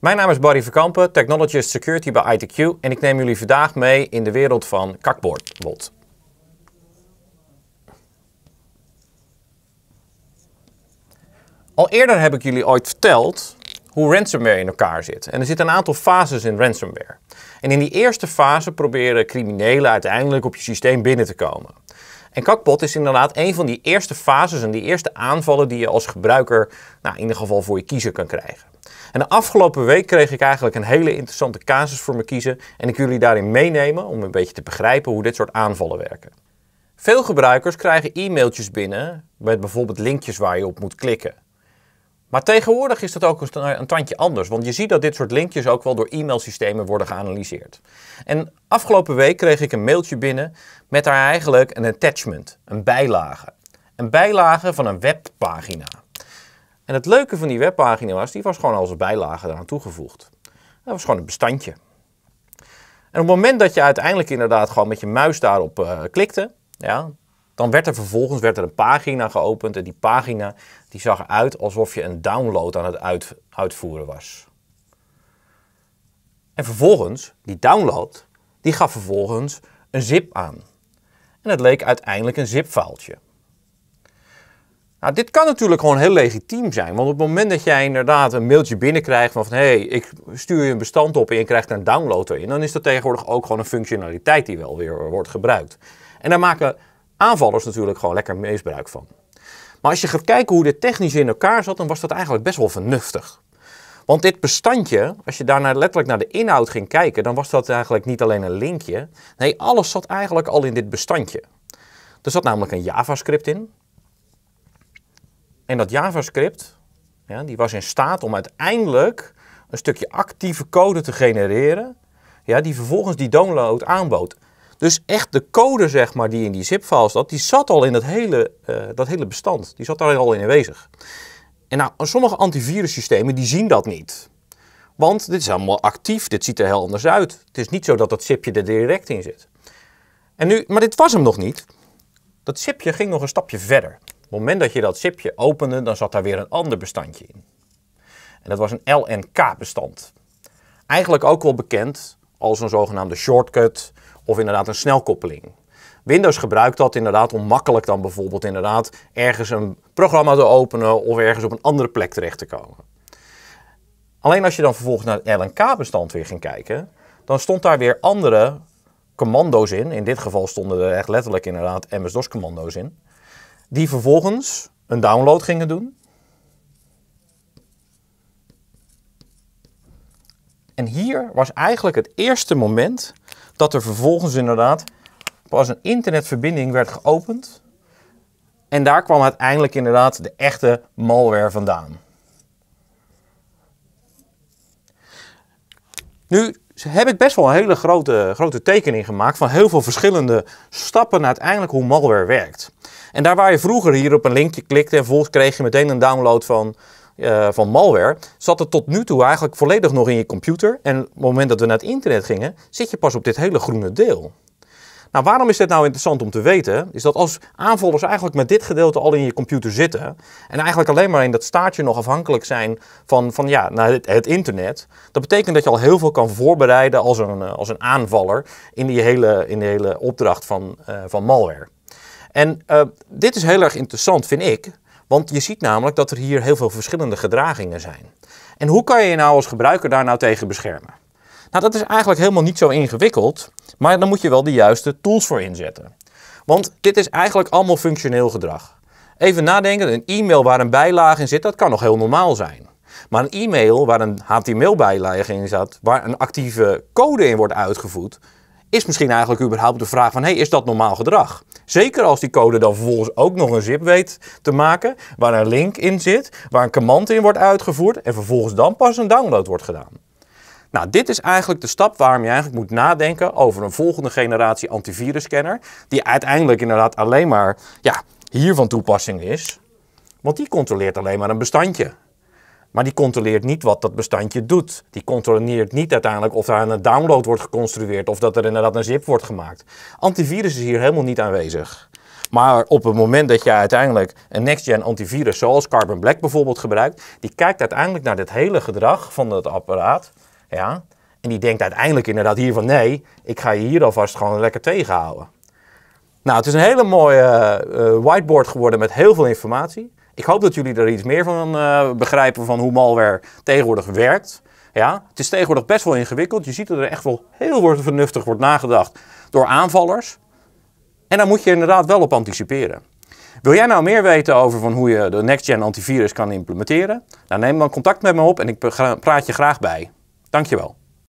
Mijn naam is Barry Verkampen, Technologist Security bij ITQ en ik neem jullie vandaag mee in de wereld van kakbordbot. Al eerder heb ik jullie ooit verteld hoe ransomware in elkaar zit. En er zitten een aantal fases in ransomware. En in die eerste fase proberen criminelen uiteindelijk op je systeem binnen te komen. En kakbot is inderdaad een van die eerste fases en die eerste aanvallen die je als gebruiker nou, in ieder geval voor je kiezer kan krijgen. En de afgelopen week kreeg ik eigenlijk een hele interessante casus voor me kiezen en ik wil jullie daarin meenemen om een beetje te begrijpen hoe dit soort aanvallen werken. Veel gebruikers krijgen e-mailtjes binnen met bijvoorbeeld linkjes waar je op moet klikken. Maar tegenwoordig is dat ook een tandje anders, want je ziet dat dit soort linkjes ook wel door e-mailsystemen worden geanalyseerd. En afgelopen week kreeg ik een mailtje binnen met daar eigenlijk een attachment, een bijlage. Een bijlage van een webpagina. En het leuke van die webpagina was, die was gewoon als bijlage eraan toegevoegd. Dat was gewoon een bestandje. En op het moment dat je uiteindelijk inderdaad gewoon met je muis daarop eh, klikte, ja, dan werd er vervolgens werd er een pagina geopend en die pagina die zag eruit alsof je een download aan het uitvoeren was. En vervolgens, die download, die gaf vervolgens een zip aan. En het leek uiteindelijk een zip nou, dit kan natuurlijk gewoon heel legitiem zijn. Want op het moment dat jij inderdaad een mailtje binnenkrijgt van... hé, hey, ik stuur je een bestand op en je krijgt een download erin... dan is dat tegenwoordig ook gewoon een functionaliteit die wel weer wordt gebruikt. En daar maken aanvallers natuurlijk gewoon lekker misbruik van. Maar als je gaat kijken hoe dit technisch in elkaar zat... dan was dat eigenlijk best wel vernuftig. Want dit bestandje, als je daarna letterlijk naar de inhoud ging kijken... dan was dat eigenlijk niet alleen een linkje. Nee, alles zat eigenlijk al in dit bestandje. Er zat namelijk een JavaScript in... En dat JavaScript, ja, die was in staat om uiteindelijk een stukje actieve code te genereren, ja, die vervolgens die download aanbood. Dus echt de code zeg maar, die in die zip-file zat, die zat al in dat hele, eh, dat hele bestand. Die zat daar al in aanwezig. En nou, sommige antivirussystemen die zien dat niet. Want dit is allemaal actief, dit ziet er heel anders uit. Het is niet zo dat dat zipje er direct in zit. En nu, maar dit was hem nog niet. Dat zipje ging nog een stapje verder. Op het moment dat je dat zipje opende, dan zat daar weer een ander bestandje in. En dat was een LNK-bestand. Eigenlijk ook wel bekend als een zogenaamde shortcut of inderdaad een snelkoppeling. Windows gebruikt dat inderdaad om makkelijk dan bijvoorbeeld inderdaad ergens een programma te openen of ergens op een andere plek terecht te komen. Alleen als je dan vervolgens naar het LNK-bestand weer ging kijken, dan stond daar weer andere commando's in. In dit geval stonden er echt letterlijk inderdaad MS-DOS-commando's in die vervolgens een download gingen doen. En hier was eigenlijk het eerste moment dat er vervolgens inderdaad pas een internetverbinding werd geopend. En daar kwam uiteindelijk inderdaad de echte malware vandaan. Nu heb ik best wel een hele grote, grote tekening gemaakt van heel veel verschillende stappen naar uiteindelijk hoe malware werkt. En daar waar je vroeger hier op een linkje klikte en volgens kreeg je meteen een download van, eh, van malware, zat het tot nu toe eigenlijk volledig nog in je computer. En op het moment dat we naar het internet gingen, zit je pas op dit hele groene deel. Nou, waarom is dit nou interessant om te weten? Is dat als aanvallers eigenlijk met dit gedeelte al in je computer zitten en eigenlijk alleen maar in dat staartje nog afhankelijk zijn van, van ja, naar nou, het, internet, dat betekent dat je al heel veel kan voorbereiden als een, eh, als een aanvaller in die hele, in die hele opdracht van, eh, van malware. En eh, dit is heel erg interessant, vind ik, want je ziet namelijk dat er hier heel veel verschillende gedragingen zijn. En hoe kan je je nou als gebruiker daar nou tegen beschermen? Nou, dat is eigenlijk helemaal niet zo ingewikkeld. Maar dan moet je wel de juiste tools voor inzetten. Want dit is eigenlijk allemaal functioneel gedrag. Even nadenken, een e-mail waar een bijlage in zit, dat kan nog heel normaal zijn. Maar een e-mail waar een HTML-bijlage in zat, waar een actieve code in wordt uitgevoerd, is misschien eigenlijk überhaupt de vraag van, hey, is dat normaal gedrag? Zeker als die code dan vervolgens ook nog een zip weet te maken, waar een link in zit, waar een command in wordt uitgevoerd en vervolgens dan pas een download wordt gedaan. Nou, dit is eigenlijk de stap waarom je eigenlijk moet nadenken over een volgende generatie antivirusscanner. Die uiteindelijk inderdaad alleen maar ja, hier van toepassing is. Want die controleert alleen maar een bestandje. Maar die controleert niet wat dat bestandje doet. Die controleert niet uiteindelijk of er een download wordt geconstrueerd of dat er inderdaad een zip wordt gemaakt. Antivirus is hier helemaal niet aanwezig. Maar op het moment dat je uiteindelijk een next-gen antivirus zoals Carbon Black bijvoorbeeld gebruikt, die kijkt uiteindelijk naar dit hele gedrag van dat apparaat ja? En die denkt uiteindelijk inderdaad hier van nee, ik ga je hier alvast gewoon lekker tegenhouden. Nou, het is een hele mooie eh, eh, whiteboard geworden met heel veel informatie. Ik hoop dat jullie er iets meer van eh, begrijpen van hoe malware tegenwoordig werkt. Ja, het is tegenwoordig best wel ingewikkeld. Je ziet dat er echt wel heel vernuftig wordt nagedacht door aanvallers. En daar moet je inderdaad wel op anticiperen. Wil jij nou meer weten over van hoe je de next gen antivirus kan implementeren? Dan nou, neem dan contact met me op en ik praat je graag bij. Dankjewel.